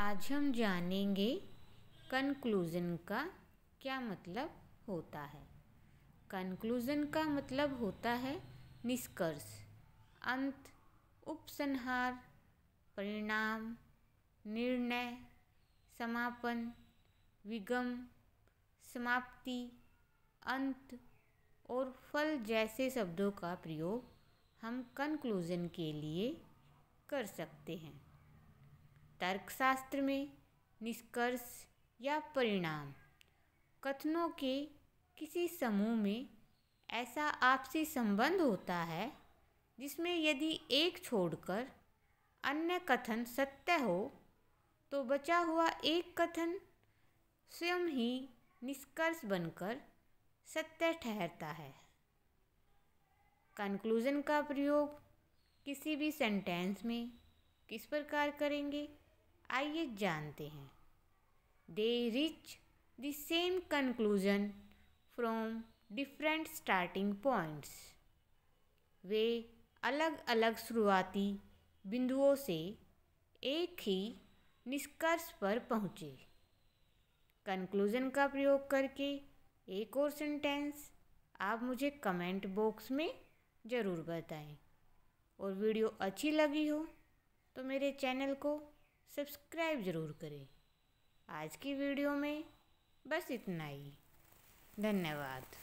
आज हम जानेंगे कंक्लूज़न का क्या मतलब होता है कंक्लूज़न का मतलब होता है निष्कर्ष अंत उपसंहार परिणाम निर्णय समापन विगम समाप्ति अंत और फल जैसे शब्दों का प्रयोग हम कंक्लूज़न के लिए कर सकते हैं तर्कशास्त्र में निष्कर्ष या परिणाम कथनों के किसी समूह में ऐसा आपसी संबंध होता है जिसमें यदि एक छोड़कर अन्य कथन सत्य हो तो बचा हुआ एक कथन स्वयं ही निष्कर्ष बनकर सत्य ठहरता है कंक्लूजन का प्रयोग किसी भी सेंटेंस में किस प्रकार करेंगे आइए जानते हैं they reach the same conclusion from different starting points वे अलग अलग शुरुआती बिंदुओं से एक ही निष्कर्ष पर पहुँचे कंक्लूजन का प्रयोग करके एक और सेंटेंस आप मुझे कमेंट बॉक्स में ज़रूर बताएं और वीडियो अच्छी लगी हो तो मेरे चैनल को सब्सक्राइब ज़रूर करें आज की वीडियो में बस इतना ही धन्यवाद